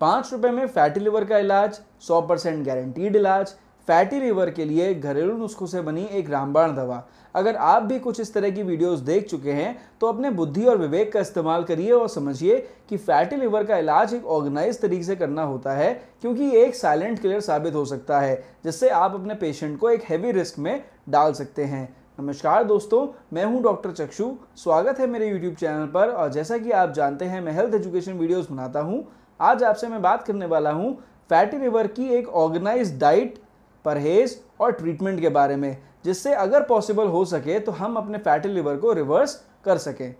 पाँच रुपये में फैटी लिवर का इलाज सौ परसेंट गारंटीड इलाज फैटी लिवर के लिए घरेलू नुस्खों से बनी एक रामबाण दवा अगर आप भी कुछ इस तरह की वीडियोस देख चुके हैं तो अपने बुद्धि और विवेक का इस्तेमाल करिए और समझिए कि फैटी लिवर का इलाज एक ऑर्गेनाइज तरीके से करना होता है क्योंकि ये एक साइलेंट किलर साबित हो सकता है जिससे आप अपने पेशेंट को एक हैवी रिस्क में डाल सकते हैं नमस्कार दोस्तों मैं हूं डॉक्टर चक्षु स्वागत है मेरे यूट्यूब चैनल पर और जैसा कि आप जानते हैं मैं हेल्थ एजुकेशन वीडियोस बनाता हूं आज आपसे मैं बात करने वाला हूँ फैटी लिवर की एक ऑर्गेनाइज डाइट परहेज और ट्रीटमेंट के बारे में जिससे अगर पॉसिबल हो सके तो हम अपने फैटी लिवर को रिवर्स कर सकें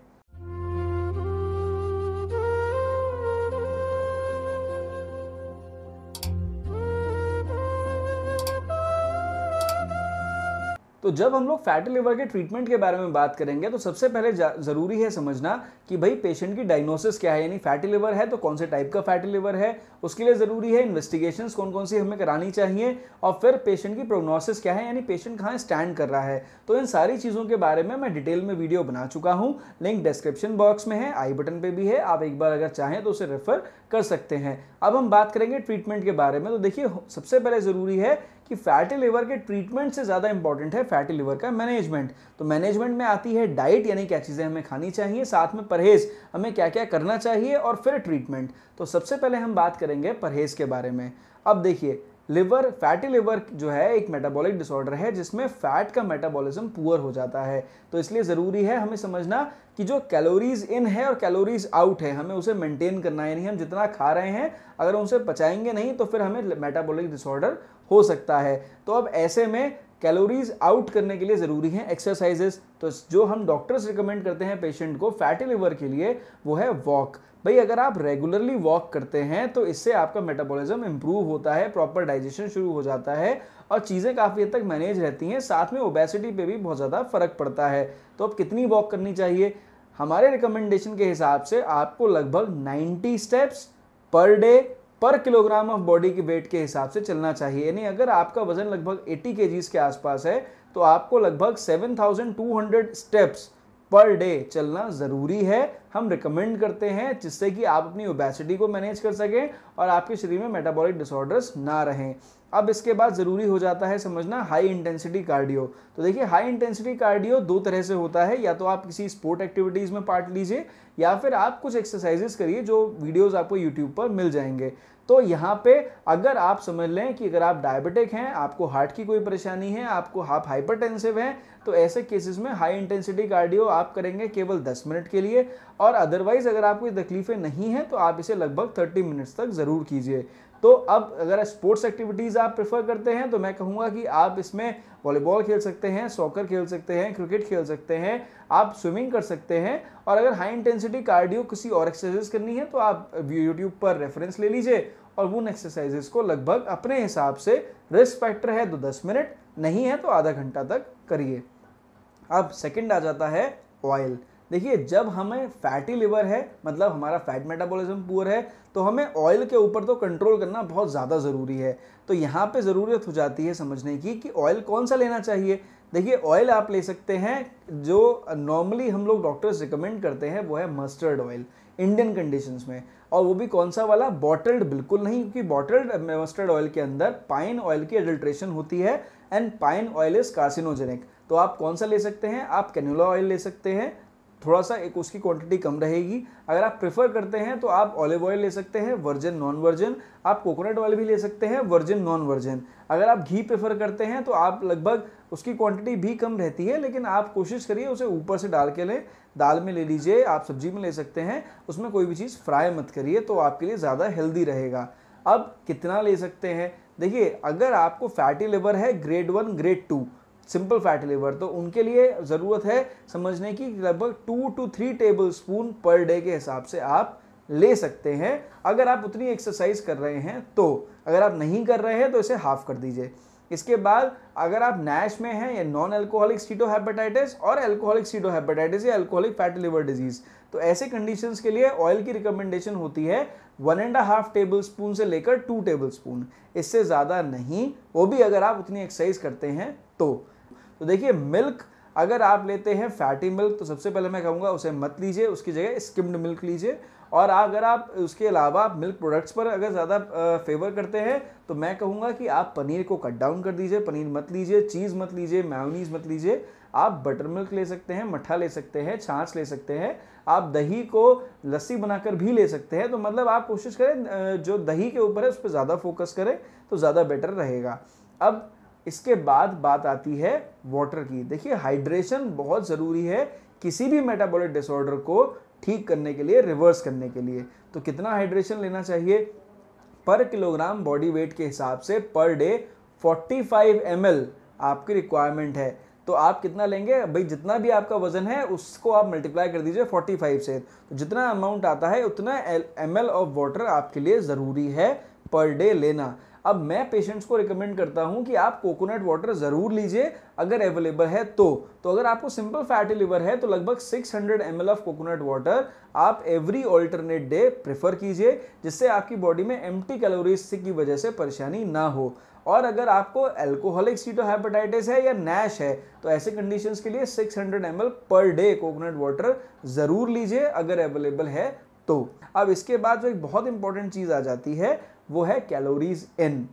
तो जब हम लोग फैटी लिवर के ट्रीटमेंट के बारे में बात करेंगे तो सबसे पहले ज़रूरी है समझना कि भाई पेशेंट की डायग्नोसिस क्या है यानी फैटी लिवर है तो कौन से टाइप का फैटी लिवर है उसके लिए ज़रूरी है इन्वेस्टिगेशन कौन कौन सी हमें करानी चाहिए और फिर पेशेंट की प्रोग्नोसिस क्या है यानी पेशेंट कहाँ स्टैंड कर रहा है तो इन सारी चीज़ों के बारे में मैं डिटेल में वीडियो बना चुका हूँ लिंक डिस्क्रिप्शन बॉक्स में है आई बटन पर भी है आप एक बार अगर चाहें तो उसे रेफर कर सकते हैं अब हम बात करेंगे ट्रीटमेंट के बारे में तो देखिए सबसे पहले ज़रूरी है कि फैटी लिवर के ट्रीटमेंट से ज़्यादा इंपॉर्टेंट है फैटी लिवर का मैनेजमेंट तो मैनेजमेंट में आती है डाइट यानी क्या चीज़ें हमें खानी चाहिए साथ में परहेज़ हमें क्या क्या करना चाहिए और फिर ट्रीटमेंट तो सबसे पहले हम बात करेंगे परहेज़ के बारे में अब देखिए लिवर फैटी लिवर जो है एक मेटाबॉलिक डिसऑर्डर है जिसमें फैट का मेटाबॉलिज्म पुअर हो जाता है तो इसलिए ज़रूरी है हमें समझना कि जो कैलोरीज इन है और कैलोरीज आउट है हमें उसे मेंटेन करना है यानी हम जितना खा रहे हैं अगर उसे पचाएंगे नहीं तो फिर हमें मेटाबॉलिक डिसऑर्डर हो सकता है तो अब ऐसे में कैलोरीज आउट करने के लिए ज़रूरी हैं एक्सरसाइजेस तो जो हम डॉक्टर्स रिकमेंड करते हैं पेशेंट को फैटी लिवर के लिए वो है वॉक भाई अगर आप रेगुलरली वॉक करते हैं तो इससे आपका मेटाबॉलिज्म इम्प्रूव होता है प्रॉपर डाइजेशन शुरू हो जाता है और चीज़ें काफ़ी हद तक मैनेज रहती हैं साथ में ओबेसिटी पे भी बहुत ज़्यादा फर्क पड़ता है तो अब कितनी वॉक करनी चाहिए हमारे रिकमेंडेशन के हिसाब से आपको लगभग 90 स्टेप्स पर डे पर किलोग्राम ऑफ बॉडी के वेट के हिसाब से चलना चाहिए यानी अगर आपका वजन लगभग 80 के के आसपास है तो आपको लगभग 7,200 स्टेप्स पर डे चलना ज़रूरी है हम रिकमेंड करते हैं जिससे कि आप अपनी ओबेसिटी को मैनेज कर सकें और आपके शरीर में मेटाबॉलिक डिसऑर्डर्स ना रहें अब इसके बाद ज़रूरी हो जाता है समझना हाई इंटेंसिटी कार्डियो तो देखिए हाई इंटेंसिटी कार्डियो दो तरह से होता है या तो आप किसी स्पोर्ट एक्टिविटीज़ में पार्ट लीजिए या फिर आप कुछ एक्सरसाइजेस करिए जो वीडियोस आपको यूट्यूब पर मिल जाएंगे तो यहाँ पे अगर आप समझ लें कि अगर आप डायबिटिक हैं आपको हार्ट की कोई परेशानी है आपको आप हाइपरटेंसिव हैं तो ऐसे केसेस में हाई इंटेंसिटी कार्डियो आप करेंगे केवल 10 मिनट के लिए और अदरवाइज़ अगर आपको तकलीफ़ें नहीं हैं तो आप इसे लगभग 30 मिनट्स तक ज़रूर कीजिए तो अब अगर स्पोर्ट्स एक्टिविटीज़ आप प्रेफर करते हैं तो मैं कहूँगा कि आप इसमें वॉलीबॉल खेल सकते हैं सॉकर खेल सकते हैं क्रिकेट खेल सकते हैं आप स्विमिंग कर सकते हैं और अगर हाई इंटेंसिटी कार्डियो किसी और एक्सरसाइज करनी है तो आप यूट्यूब पर रेफरेंस ले लीजिए और उन एक्सरसाइजेस को लगभग अपने हिसाब से रिस्क फैक्टर है तो दस मिनट नहीं है तो आधा घंटा तक करिए अब सेकेंड आ जाता है ऑयल देखिए जब हमें फैटी लिवर है मतलब हमारा फैट मेटाबॉलिज्म पुअर है तो हमें ऑयल के ऊपर तो कंट्रोल करना बहुत ज़्यादा ज़रूरी है तो यहाँ पे ज़रूरत हो जाती है समझने की कि ऑयल कौन सा लेना चाहिए देखिए ऑयल आप ले सकते हैं जो नॉर्मली हम लोग डॉक्टर्स रिकमेंड करते हैं वो है मस्टर्ड ऑयल इंडियन कंडीशंस में और वो भी कौन सा वाला बॉटल्ड बिल्कुल नहीं क्योंकि बॉटल्ड मस्टर्ड ऑयल के अंदर पाइन ऑयल की एडल्ट्रेशन होती है and pine oil is carcinogenic तो आप कौन सा ले सकते हैं आप कैनोला ऑयल ले सकते हैं थोड़ा सा एक उसकी क्वांटिटी कम रहेगी अगर आप प्रेफर करते हैं तो आप ऑलिव ऑयल ले सकते हैं वर्जन नॉन वर्जन आप कोकोनट ऑयल भी ले सकते हैं वर्जन नॉन वर्जन अगर आप घी प्रेफर करते हैं तो आप लगभग उसकी क्वांटिटी भी कम रहती है लेकिन आप कोशिश करिए उसे ऊपर से डाल के लें दाल में ले लीजिए आप सब्जी में ले सकते हैं उसमें कोई भी चीज़ फ्राई मत करिए तो आपके लिए ज़्यादा हेल्दी रहेगा अब कितना ले सकते हैं देखिए अगर आपको फैटी लिवर है grade one grade two simple fat liver तो उनके लिए ज़रूरत है समझने की लगभग two two three tablespoon per day के हिसाब से आप ले सकते हैं अगर आप उतनी एक्सरसाइज कर रहे हैं तो अगर आप नहीं कर रहे हैं तो इसे हाफ कर दीजिए इसके बाद अगर आप नैश में हैं या नॉन एल्कोहलिक सीटोहेपेटाइटिस और एल्कोहलिक सीटोहेपेटाइटिस या एल्कोहलिक फैट लिवर डिजीज़ तो ऐसे कंडीशंस के लिए ऑयल की रिकमेंडेशन होती है one and half tablespoon से लेकर टू टेबल स्पून इससे ज़्यादा नहीं वो भी अगर आप उतनी एक्सरसाइज करते हैं तो तो देखिए मिल्क अगर आप लेते हैं फैटी मिल्क तो सबसे पहले मैं कहूँगा उसे मत लीजिए उसकी जगह स्किम्ड मिल्क लीजिए और अगर आप उसके अलावा मिल्क प्रोडक्ट्स पर अगर ज़्यादा फेवर करते हैं तो मैं कहूँगा कि आप पनीर को कट डाउन कर दीजिए पनीर मत लीजिए चीज़ मत लीजिए मैनीज मत लीजिए आप बटर मिल्क ले सकते हैं मट्ठा ले सकते हैं छाछ ले सकते हैं आप दही को लस्सी बनाकर भी ले सकते हैं तो मतलब आप कोशिश करें जो दही के ऊपर है उस पर ज़्यादा फोकस करें तो ज़्यादा बेटर रहेगा अब इसके बाद बात आती है वाटर की देखिए हाइड्रेशन बहुत ज़रूरी है किसी भी मेटाबॉलिक डिसऑर्डर को ठीक करने के लिए रिवर्स करने के लिए तो कितना हाइड्रेशन लेना चाहिए पर किलोग्राम बॉडी वेट के हिसाब से पर डे 45 फाइव आपकी रिक्वायरमेंट है तो आप कितना लेंगे भाई जितना भी आपका वजन है उसको आप मल्टीप्लाई कर दीजिए 45 से तो जितना अमाउंट आता है उतना एम ऑफ वाटर आपके लिए ज़रूरी है पर डे लेना अब मैं पेशेंट्स को रिकमेंड करता हूं कि आप कोकोनट वाटर ज़रूर लीजिए अगर अवेलेबल है तो तो अगर आपको सिंपल फैटी लिवर है तो लगभग 600 hundred M of coconut water आप एवरी ऑल्टरनेट डे प्रेफर कीजिए जिससे आपकी बॉडी में एम कैलोरीज की वजह से परेशानी ना हो और अगर आपको एल्कोहलिक सीटोहेपेटाइटिस है या नैश है तो ऐसे कंडीशन के लिए 600 hundred M per day coconut water ज़रूर लीजिए अगर अवेलेबल है तो अब इसके बाद जो एक बहुत इंपॉर्टेंट चीज़ आ जाती है वो है कैलोरीज इन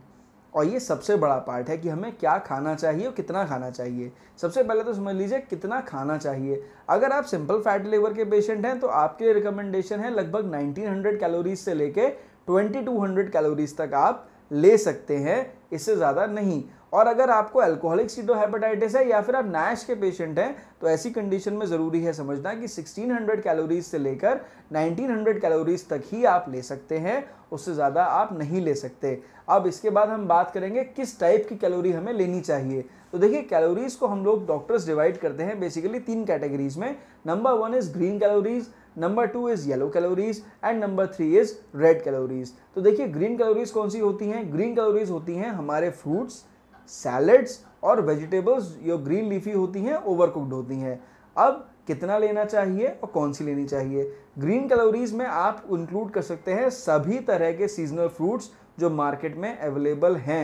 और ये सबसे बड़ा पार्ट है कि हमें क्या खाना चाहिए और कितना खाना चाहिए सबसे पहले तो समझ लीजिए कितना खाना चाहिए अगर आप सिंपल फैट लेवर के पेशेंट हैं तो आपके लिए रिकमेंडेशन है लगभग 1900 कैलोरीज से लेके 2200 कैलोरीज तक आप ले सकते हैं इससे ज़्यादा नहीं और अगर आपको अल्कोहलिक हैपेटाइटिस है या फिर आप नैश के पेशेंट हैं तो ऐसी कंडीशन में ज़रूरी है समझना कि 1600 कैलोरीज से लेकर 1900 कैलोरीज तक ही आप ले सकते हैं उससे ज़्यादा आप नहीं ले सकते अब इसके बाद हम बात करेंगे किस टाइप की कैलोरी हमें लेनी चाहिए तो देखिए कैलोरीज को हम लोग डॉक्टर्स डिवाइड करते हैं बेसिकली तीन कैटेगरीज में number one is green calories number two is yellow calories and number three is red calories तो देखिए ग्रीन कैलोरीज कौन सी होती हैं ग्रीन कैलोरीज होती हैं हमारे फ्रूट्स सैलड्स और वेजिटेबल्स जो ग्रीन लीफी होती हैं ओवर कुकड होती हैं अब कितना लेना चाहिए और कौन सी लेनी चाहिए ग्रीन कैलोरीज में आप इंक्लूड कर सकते हैं सभी तरह के सीजनल फ्रूट्स जो मार्केट में अवेलेबल हैं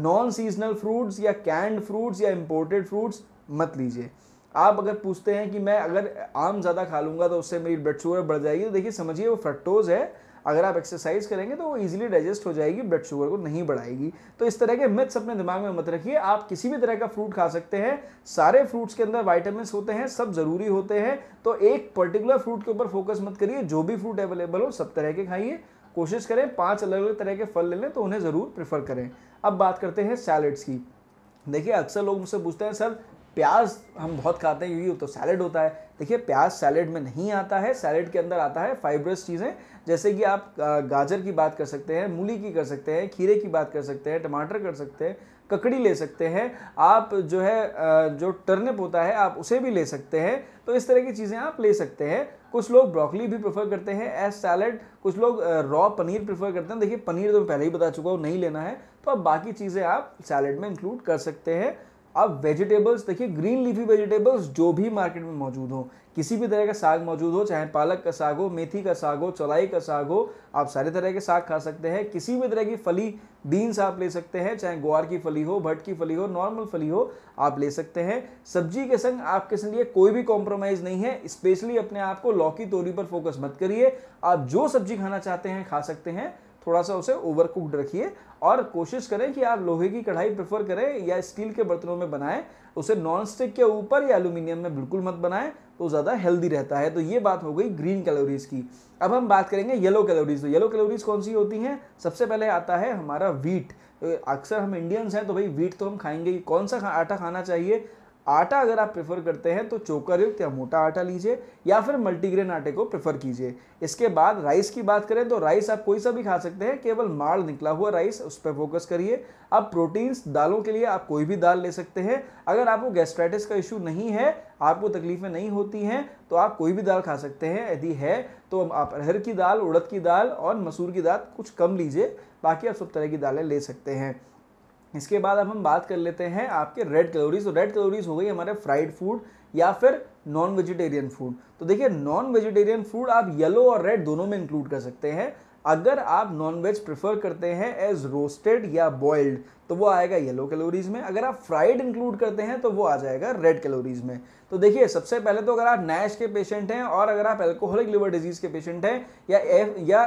नॉन सीजनल फ्रूट्स या कैंड फ्रूट्स या इम्पोर्टेड फ्रूट्स मत लीजिए आप अगर पूछते हैं कि मैं अगर आम ज़्यादा खा लूँगा तो उससे मेरी ब्लड शुगर बढ़ जाएगी तो देखिए समझिए वो फ्रक्टोज़ है अगर आप एक्सरसाइज करेंगे तो वो इजीली डाइजेस्ट हो जाएगी ब्लड शुगर को नहीं बढ़ाएगी तो इस तरह के मिथ्स अपने दिमाग में मत रखिए आप किसी भी तरह का फ्रूट खा सकते हैं सारे फ्रूट्स के अंदर वाइटामिन होते हैं सब ज़रूरी होते हैं तो एक पर्टिकुलर फ्रूट के ऊपर फोकस मत करिए जो भी फ्रूट अवेलेबल हो सब तरह के खाइए कोशिश करें पाँच अलग अलग तरह के फल ले लें तो उन्हें ज़रूर प्रेफर करें अब बात करते हैं सैलड्स की देखिए अक्सर लोग मुझसे पूछते हैं सर प्याज हम बहुत खाते हैं क्योंकि तो सैलड होता है देखिए प्याज सैलड में नहीं आता है सैलड के अंदर आता है फाइब्रस चीज़ें जैसे कि आप गाजर की बात कर सकते हैं मूली की कर सकते हैं खीरे की बात कर सकते हैं टमाटर कर सकते हैं ककड़ी ले सकते हैं आप जो है जो टर्निप होता है आप उसे भी ले सकते हैं तो इस तरह की चीज़ें आप ले सकते हैं कुछ लोग ब्रोकली भी प्रेफर करते हैं एज सैलड कुछ लोग रॉ पनीर प्रेफर करते हैं देखिए पनीर तो मैं पहले ही बता चुका हूँ नहीं लेना है तो अब बाकी चीज़ें आप सैलड में इंक्लूड कर सकते हैं अब वेजिटेबल्स देखिए ग्रीन लीफी वेजिटेबल्स जो भी मार्केट में मौजूद हो किसी भी तरह का साग मौजूद हो चाहे पालक का साग हो मेथी का साग हो चौलाई का साग हो आप सारे तरह के साग खा सकते हैं किसी भी तरह की फली बीन्स आप ले सकते हैं चाहे ग्वार की फली हो भट की फली हो नॉर्मल फली हो आप ले सकते हैं सब्जी के संग आपके लिए कोई भी कॉम्प्रोमाइज़ नहीं है स्पेशली अपने आप को लौकी तोरी पर फोकस मत करिए आप जो सब्जी खाना चाहते हैं खा सकते हैं थोड़ा सा उसे ओवर कुकड रखिए और कोशिश करें कि आप लोहे की कढ़ाई प्रेफर करें या स्टील के बर्तनों में बनाएं उसे नॉन स्टिक के ऊपर या एल्यूमिनियम में बिल्कुल मत बनाएं तो ज़्यादा हेल्दी रहता है तो ये बात हो गई ग्रीन कैलोरीज़ की अब हम बात करेंगे येलो कैलोरीज़ तो येलो कैलोरीज़ कौन सी होती हैं सबसे पहले आता है हमारा वीट अक्सर हम इंडियंस हैं तो भाई वीट तो हम खाएंगे कौन सा आटा खाना चाहिए आटा अगर आप प्रेफर करते हैं तो चोकर युक्त या मोटा आटा लीजिए या फिर मल्टीग्रेन आटे को प्रेफर कीजिए इसके बाद राइस की बात करें तो राइस आप कोई सा भी खा सकते हैं केवल माड़ निकला हुआ राइस उस पर फोकस करिए अब प्रोटीन्स दालों के लिए आप कोई भी दाल ले सकते हैं अगर आपको गैस्ट्राइटिस का इशू नहीं है आपको तकलीफ़ें नहीं होती हैं तो आप कोई भी दाल खा सकते हैं यदि है तो आप अरहर की दाल उड़द की दाल और मसूर की दाल कुछ कम लीजिए बाकी आप सब तरह की दालें ले सकते हैं इसके बाद अब हम बात कर लेते हैं आपके रेड कैलोरीज तो रेड कैलोरीज हो गई हमारे फ्राइड फूड या फिर नॉन वेजिटेरियन फूड तो देखिए नॉन वेजिटेरियन फूड आप येलो और रेड दोनों में इंक्लूड कर सकते हैं अगर आप नॉन वेज प्रेफर करते हैं एज रोस्टेड या बॉइल्ड तो वो आएगा येलो कैलोरीज में अगर आप फ्राइड इंक्लूड करते हैं तो वो आ जाएगा रेड कैलोरीज में तो देखिए सबसे पहले तो अगर आप नैश के पेशेंट हैं और अगर आप एल्कोहलिक लिवर डिजीज़ के पेशेंट हैं या एफ या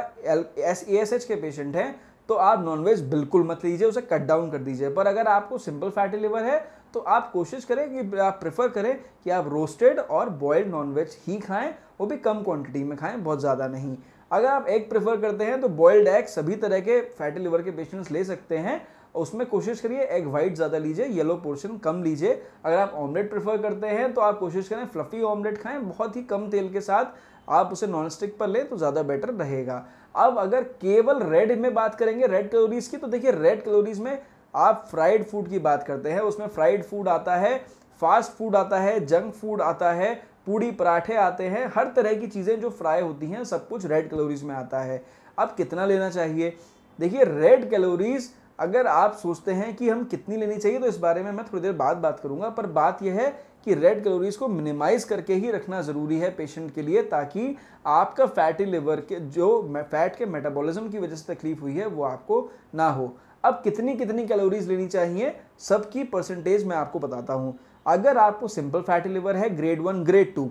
एस ए एस एच के पेशेंट हैं तो आप नॉनवेज बिल्कुल मत लीजिए उसे कट डाउन कर दीजिए पर अगर आपको सिंपल फैटी लिवर है तो आप कोशिश करें कि आप प्रेफर करें कि आप रोस्टेड और बॉयल्ड नॉनवेज ही खाएं वो भी कम क्वांटिटी में खाएं बहुत ज़्यादा नहीं अगर आप एग प्रेफर करते हैं तो बॉयल्ड एग सभी तरह के फैटी लिवर के पेशेंट्स ले सकते हैं उसमें कोशिश करिए एग वाइट ज़्यादा लीजिए येलो पोर्शन कम लीजिए अगर आप ऑमलेट प्रेफर करते हैं तो आप कोशिश करें फ्लफ़ी ऑमलेट खाएं बहुत ही कम तेल के साथ आप उसे नॉन स्टिक पर लें तो ज़्यादा बेटर रहेगा अब अगर केवल रेड में बात करेंगे रेड कैलोरीज की तो देखिए रेड कैलोरीज में आप फ्राइड फूड की बात करते हैं उसमें फ्राइड फूड आता है फास्ट फूड आता है जंक फूड आता है पूड़ी पराठे आते हैं हर तरह की चीज़ें जो फ्राई होती हैं सब कुछ रेड कैलोरीज में आता है अब कितना लेना चाहिए देखिए रेड कैलोरीज अगर आप सोचते हैं कि हम कितनी लेनी चाहिए तो इस बारे में मैं थोड़ी देर बाद बात करूंगा पर बात यह है कि रेड कैलोरीज को मिनिमाइज करके ही रखना ज़रूरी है पेशेंट के लिए ताकि आपका फैटी लिवर के जो फैट के मेटाबॉलिज्म की वजह से तकलीफ हुई है वो आपको ना हो अब कितनी कितनी कैलोरीज लेनी चाहिए सबकी परसेंटेज मैं आपको बताता हूँ अगर आपको सिंपल फैटी लिवर है ग्रेड वन ग्रेड टू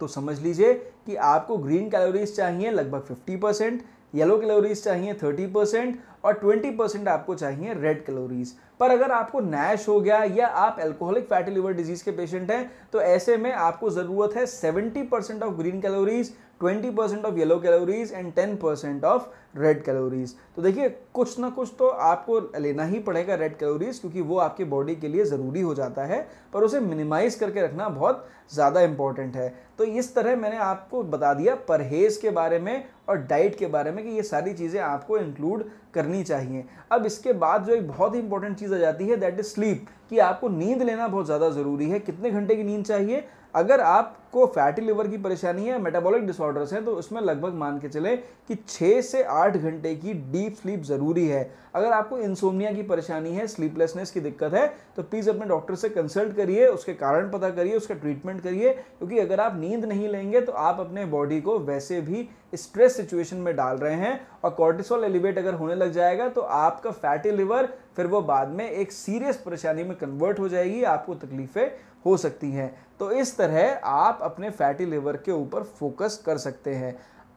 तो समझ लीजिए कि आपको ग्रीन कैलोरीज चाहिए लगभग फिफ्टी परसेंट येलो कैलोरीज चाहिए थर्टी परसेंट और ट्वेंटी परसेंट आपको चाहिए रेड कैलोरीज पर अगर आपको नैश हो गया या आप एल्कोहलिक फैटी लिवर डिजीज के पेशेंट हैं तो ऐसे में आपको ज़रूरत है seventy percent of green calories twenty percent of yellow calories and ten percent of red calories तो देखिए कुछ ना कुछ तो आपको लेना ही पड़ेगा रेड कैलोरीज क्योंकि वो आपके बॉडी के लिए ज़रूरी हो जाता है पर उसे मिनिमाइज करके रखना बहुत ज़्यादा इंपॉर्टेंट है तो इस तरह मैंने आपको बता दिया परहेज़ के बारे में और डाइट के बारे में कि ये सारी चीज़ें आपको इंक्लूड करनी चाहिए अब इसके बाद जो एक बहुत ही इंपॉर्टेंट चीज़ आ जाती है दैट इज़ स्लीप कि आपको नींद लेना बहुत ज़्यादा ज़रूरी है कितने घंटे की नींद चाहिए अगर आप आपको फैटी लिवर की परेशानी है मेटाबॉलिक डिसऑर्डर्स हैं तो उसमें लगभग मान के चले कि छः से आठ घंटे की डीप स्लीप ज़रूरी है अगर आपको इंसोमिया की परेशानी है स्लीपलेसनेस की दिक्कत है तो प्लीज़ अपने डॉक्टर से कंसल्ट करिए उसके कारण पता करिए उसका ट्रीटमेंट करिए क्योंकि अगर आप नींद नहीं लेंगे तो आप अपने बॉडी को वैसे भी स्ट्रेस सिचुएशन में डाल रहे हैं और कॉर्टिसोल एलिवेट अगर होने लग जाएगा तो आपका फैटी लिवर फिर वो बाद में एक सीरियस परेशानी में कन्वर्ट हो जाएगी आपको तकलीफें हो सकती हैं तो इस तरह आप अपने फैटी लिवर के ऊपर फोकस कर सकते हैं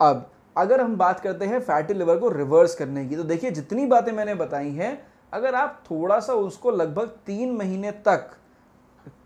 अब अगर हम बात करते हैं फैटी लिवर को रिवर्स करने की तो देखिए जितनी बातें मैंने बताई हैं अगर आप थोड़ा सा उसको लगभग तीन महीने तक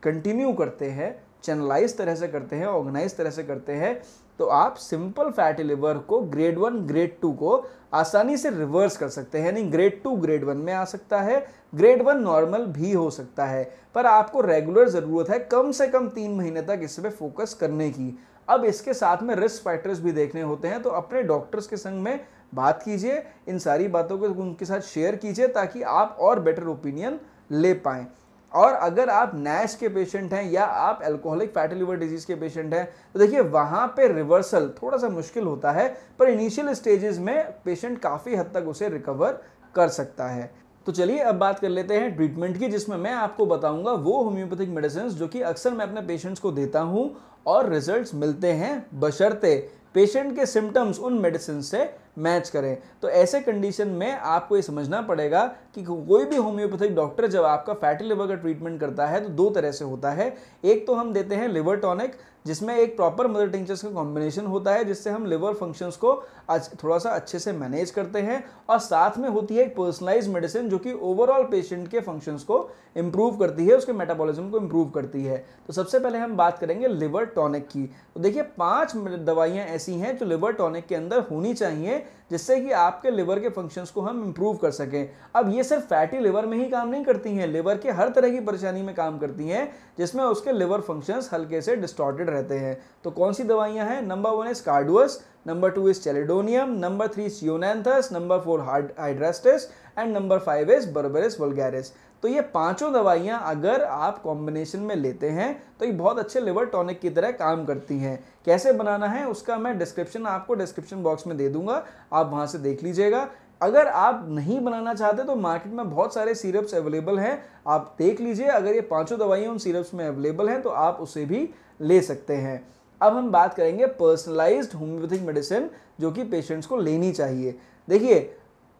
कंटिन्यू करते हैं चैनलाइज तरह से करते हैं ऑर्गेनाइज तरह से करते हैं तो आप सिंपल फैटी लिवर को ग्रेड वन ग्रेड टू को आसानी से रिवर्स कर सकते हैं यानी ग्रेड टू ग्रेड वन में आ सकता है ग्रेड वन नॉर्मल भी हो सकता है पर आपको रेगुलर ज़रूरत है कम से कम तीन महीने तक इस पर फोकस करने की अब इसके साथ में रिस्क फैक्टर्स भी देखने होते हैं तो अपने डॉक्टर्स के संग में बात कीजिए इन सारी बातों को उनके साथ शेयर कीजिए ताकि आप और बेटर ओपिनियन ले पाएँ और अगर आप नैश के पेशेंट हैं या आप एल्कोहलिक फैटी लिवर डिजीज़ के पेशेंट हैं तो देखिए वहां पे रिवर्सल थोड़ा सा मुश्किल होता है पर इनिशियल स्टेजेस में पेशेंट काफ़ी हद तक उसे रिकवर कर सकता है तो चलिए अब बात कर लेते हैं ट्रीटमेंट की जिसमें मैं आपको बताऊंगा वो होम्योपैथिक मेडिसिन जो कि अक्सर मैं अपने पेशेंट्स को देता हूँ और रिजल्ट्स मिलते हैं बशर्ते पेशेंट के सिम्टम्स उन मेडिसिन से मैच करें तो ऐसे कंडीशन में आपको ये समझना पड़ेगा कि कोई भी होम्योपैथिक डॉक्टर जब आपका फैटी लिवर का ट्रीटमेंट करता है तो दो तरह से होता है एक तो हम देते हैं लिवर टॉनिक जिसमें एक प्रॉपर मदर टिंचर्स का कॉम्बिनेशन होता है जिससे हम लिवर फंक्शंस को थोड़ा सा अच्छे से मैनेज करते हैं और साथ में होती है एक पर्सनलाइज मेडिसिन जो कि ओवरऑल पेशेंट के फंक्शंस को इम्प्रूव करती है उसके मेटाबॉलिज्म को इम्प्रूव करती है तो सबसे पहले हम बात करेंगे लिवर टॉनिक की तो देखिए पाँच दवाइयाँ ऐसी हैं जो लिवर टॉनिक के अंदर होनी चाहिए जिससे कि आपके लिवर के फंक्शंस को हम इम्प्रूव कर सकें अब ये सिर्फ फैटी लिवर में ही काम नहीं करती हैं लिवर के हर तरह की परेशानी में काम करती हैं जिसमें उसके लिवर फंक्शंस हल्के से डिस्टॉर्टेड रहते हैं तो कौन सी दवाइयाँ हैं number one is carduus number two is chelidonium number three is number four hard hydrastis and number five is berberis vulgaris तो ये पांचों दवाइयाँ अगर आप कॉम्बिनेशन में लेते हैं तो ये बहुत अच्छे लिवर टॉनिक की तरह काम करती हैं कैसे बनाना है उसका मैं डिस्क्रिप्शन आपको डिस्क्रिप्शन बॉक्स में दे दूंगा आप वहाँ से देख लीजिएगा अगर आप नहीं बनाना चाहते तो मार्केट में बहुत सारे सीरप्स अवेलेबल हैं आप देख लीजिए अगर ये पांचों दवाइयाँ उन सीरप्स में अवेलेबल हैं तो आप उसे भी ले सकते हैं अब हम बात करेंगे पर्सनलाइज्ड होम्योपैथिक मेडिसिन जो कि पेशेंट्स को लेनी चाहिए देखिए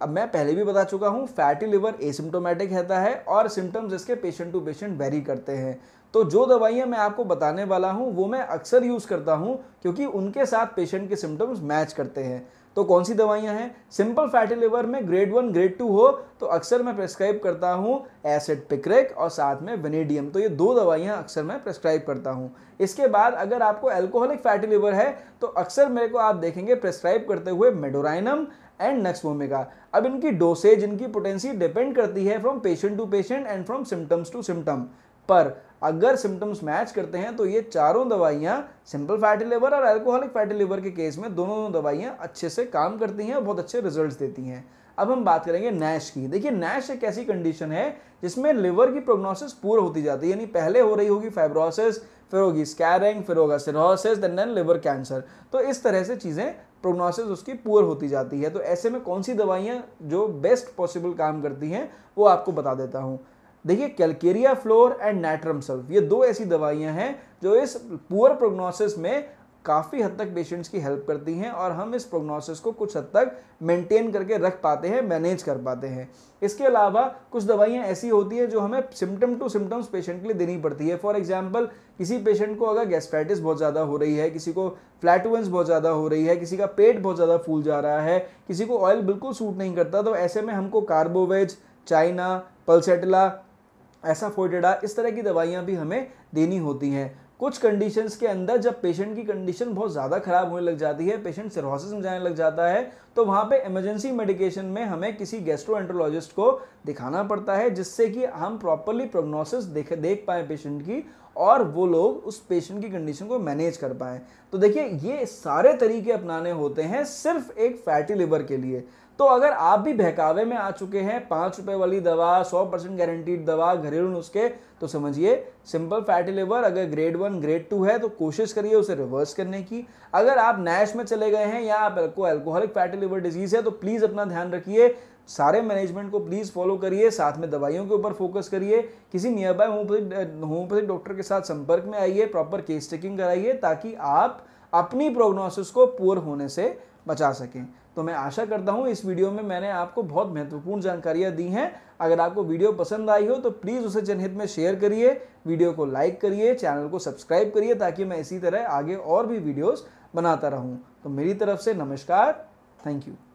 अब मैं पहले भी बता चुका हूँ फैटी लिवर एसिम्टोमेटिक रहता है और सिम्टम्स इसके पेशेंट टू पेशेंट वेरी करते हैं तो जो दवाइयाँ मैं आपको बताने वाला हूँ वो मैं अक्सर यूज़ करता हूँ क्योंकि उनके साथ पेशेंट के सिम्टम्स मैच करते हैं तो कौन सी दवाइयां हैं सिंपल फैटी लिवर में ग्रेड वन ग्रेड टू हो तो अक्सर मैं प्रेस्क्राइब करता हूं एसिड पिक्रेक और साथ में वेनेडियम तो ये दो दवाइयां अक्सर मैं प्रेस्क्राइब करता हूं इसके बाद अगर आपको एल्कोहलिक फैटी लिवर है तो अक्सर मेरे को आप देखेंगे प्रेस्क्राइब करते हुए मेडोराइनम एंड नक्स भूमिका अब इनकी डोसेज इनकी पोटेंसी डिपेंड करती है from patient to patient and from symptoms to symptom पर अगर सिम्टम्स मैच करते हैं तो ये चारों दवाइयाँ सिंपल फैटी लिवर और एल्कोहलिक फैटी लिवर के केस में दोनों दोनों दवाइयाँ अच्छे से काम करती हैं और बहुत अच्छे रिजल्ट देती हैं अब हम बात करेंगे नैश की देखिए नैश एक ऐसी कंडीशन है जिसमें लिवर की प्रोग्नोसिस पूर होती जाती है यानी पहले हो रही होगी फाइब्रोसिस फिर होगी स्कैरिंग फिर होगा cirrhosis then then liver cancer तो इस तरह से चीज़ें प्रोग्नोसिस उसकी पुअर होती जाती है तो ऐसे में कौन सी दवाइयाँ जो बेस्ट पॉसिबल काम करती हैं वो आपको बता देता हूँ देखिए calcarea fluor and natrum sulph ये दो ऐसी दवाइयाँ हैं जो इस पुअर प्रोग्नोसिस में काफ़ी हद तक पेशेंट्स की हेल्प करती हैं और हम इस प्रोग्नोसिस को कुछ हद तक मेंटेन करके रख पाते हैं मैनेज कर पाते हैं इसके अलावा कुछ दवाइयाँ ऐसी होती हैं जो हमें सिम्टम टू सिम्टम्स पेशेंट के लिए देनी पड़ती है फॉर एग्जाम्पल किसी पेशेंट को अगर गैस्ट्राइटिस बहुत ज़्यादा हो रही है किसी को फ्लैटुएंस बहुत ज़्यादा हो रही है किसी का पेट बहुत ज़्यादा फूल जा रहा है किसी को ऑयल बिल्कुल सूट नहीं करता तो ऐसे में हमको कार्बोवेज चाइना पल्सेटला फोटेडा इस तरह की दवाइयाँ भी हमें देनी होती हैं कुछ कंडीशंस के अंदर जब पेशेंट की कंडीशन बहुत ज़्यादा ख़राब होने लग जाती है पेशेंट सिरोसिस में जाने लग जाता है तो वहाँ पे इमरजेंसी मेडिकेशन में हमें किसी एंट्रोलॉजिस्ट को दिखाना पड़ता है जिससे कि हम प्रॉपरली प्रोग्नोसिस देख देख पाएँ पेशेंट की और वो लोग उस पेशेंट की कंडीशन को मैनेज कर पाएँ तो देखिए ये सारे तरीके अपनाने होते हैं सिर्फ एक फैटी लिवर के लिए तो अगर आप भी बहकावे में आ चुके हैं पाँच रुपये वाली दवा सौ परसेंट गारंटीड दवा घरेलू नुस्खे तो समझिए सिंपल फैटी लिवर अगर ग्रेड वन ग्रेड टू है तो कोशिश करिए उसे रिवर्स करने की अगर आप नैश में चले गए हैं या आप एल्कोहलिक फैटी लिवर डिजीज़ है तो प्लीज़ अपना ध्यान रखिए सारे मैनेजमेंट को प्लीज़ फॉलो करिए साथ में दवाइयों के ऊपर फोकस करिए किसी nearby homeopathic homeopathic doctor के साथ संपर्क में आइए प्रॉपर केस चेकिंग कराइए ताकि आप अपनी प्रोग्नोसिस को पुअर होने से बचा सकें तो मैं आशा करता हूँ इस वीडियो में मैंने आपको बहुत महत्वपूर्ण जानकारियाँ दी हैं अगर आपको वीडियो पसंद आई हो तो प्लीज़ उसे जनहित में शेयर करिए वीडियो को लाइक करिए चैनल को सब्सक्राइब करिए ताकि मैं इसी तरह आगे और भी वीडियोज़ बनाता रहूँ तो मेरी तरफ से नमस्कार थैंक यू